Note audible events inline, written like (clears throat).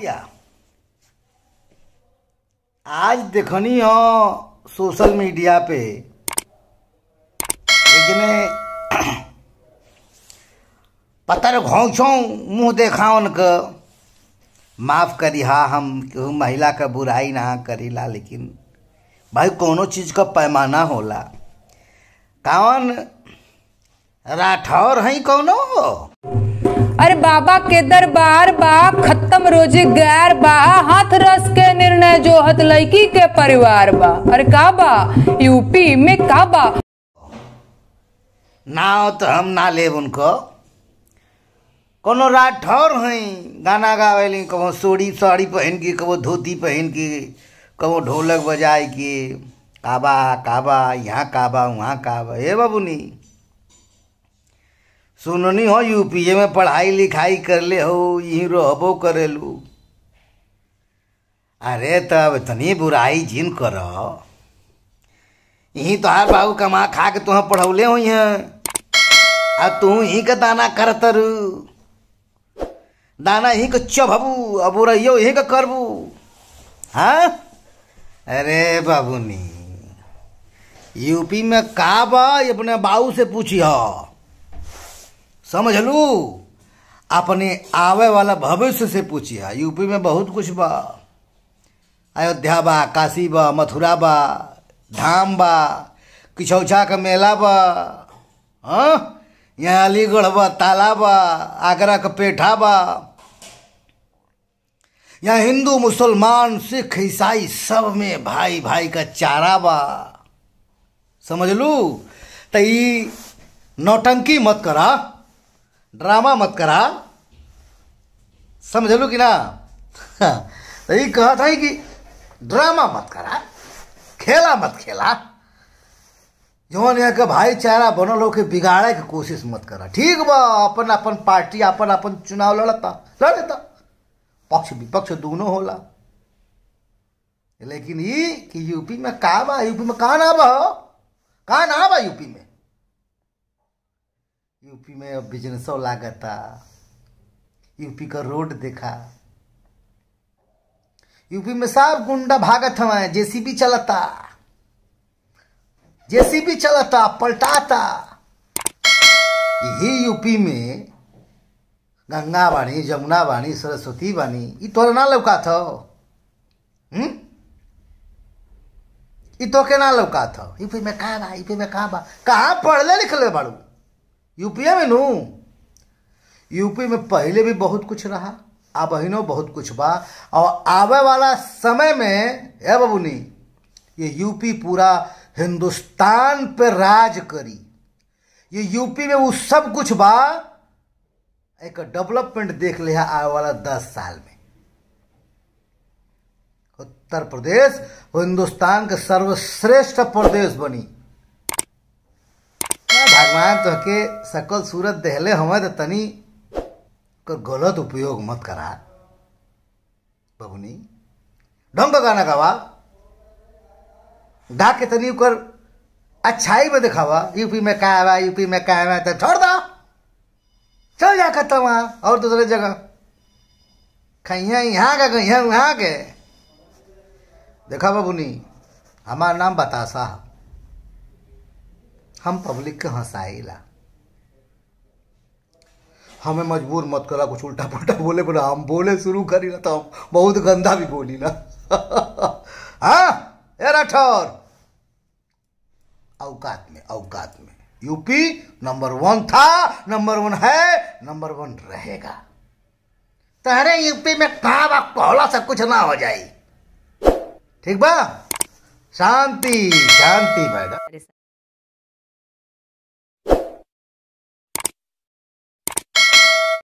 किया आज देखनी हो सोशल मीडिया पे इतने (clears throat) पत्थर घोंचो मुंह देखा उनका माफ़ करी हाँ हम महिला का बुराई ना करी ला लेकिन भाई कोनो चीज़ का पैमाना होला कौन राठौर हैं कौनो अरे बाबा के दरबार बा खत्म रोजी गैर बा हाथ रस के निर्णय जो हत लड़की के परिवार बा अरे का बा यूपी में का बा हो तो हम ना ले उनको कोनो राठौर हुई गाना गावे ली कबो सोड़ी साड़ी पहन के कबो धोती पहन के कबो ढोलक बजाए के काबा काबा यहाँ काबा वहाँ काबा हे बाबूनी सुननी हो यूपीए में पढ़ाई लिखाई कर ले हो यहीं रहो करेलू अरे तब इतनी बुराई जिन कर यहीं तोहार बाबू कमा खा के तुह पढ़ौले हो यहाँ आ तू ही का दाना करत दाना ही का चबू अब रहियो यही का करबू हाँ अरे बाबूनी यूपी में का बा अपने बाबू से पूछी हो समझ लू अपने आवे वाला भविष्य से पूछिए यूपी में बहुत कुछ बा अयोध्या बा काशी बा मथुरा बा धाम बा किछौछा का मेला बा हाँ? यहाँ अलीगढ़ बा ताला बा आगरा का पेठा बा यहाँ हिंदू मुसलमान सिख ईसाई सब में भाई भाई का चारा बा समझ लू तो नौटंकी मत करा हाँ? ड्रामा मत करा समझ लो कि ना तो ये कहा था कि ड्रामा मत करा खेला मत खेला जौन यहाँ के भाईचारा बनल के बिगाड़े के कोशिश मत करा ठीक बा अपन अपन पार्टी अपन अपन चुनाव लड़ता लड़ता पक्ष विपक्ष दोनों होला लेकिन ये कि यूपी में का बा यूपी में कहा ना बा हो ना बा यूपी में यूपी में अब लागत लागता यूपी का रोड देखा यूपी में सब गुंडा भागत हवा जेसीबी चलता जेसीबी चलता पलटाता यही यूपी में गंगा वाणी जमुना वाणी सरस्वती वाणी ये तो ना लौका थो ये हम्म? तो के ना लौका थो यूपी में कहा बा यूपी में कहा बा पढ़ले लिखले बाड़ू यूपीए में नू यूपी में पहले भी बहुत कुछ रहा अब अहिनो बहुत कुछ बा और आवे वाला समय में ए बबुनी ये यूपी पूरा हिंदुस्तान पे राज करी ये यूपी में वो सब कुछ बा एक डेवलपमेंट देख लिया आवे वाला दस साल में उत्तर प्रदेश हिंदुस्तान के सर्वश्रेष्ठ प्रदेश बनी भगवान तो के सकल सूरत दहले हम तो तनी कर गलत उपयोग मत करा बबुनी ढंग का गाना गावा गा के तनी कर अच्छाई में दिखावा यूपी में का आवा यूपी में का आवा तो छोड़ दो चल जा खत्म वहाँ और तो दूसरे जगह कहीं यहाँ का कहीं वहाँ के देखा बबुनी हमारा नाम बतासा है हम पब्लिक के ला हमें मजबूर मत करा कुछ उल्टा पुल्टा बोले बोले हम बोले शुरू करी ना तो हम बहुत गंदा भी बोली ना (laughs) हाँ राठौर अवकात में अवकात में यूपी नंबर वन था नंबर वन है नंबर वन रहेगा तहरे यूपी में कहा कहला सब कुछ ना हो जाए ठीक बा शांति शांति मैडम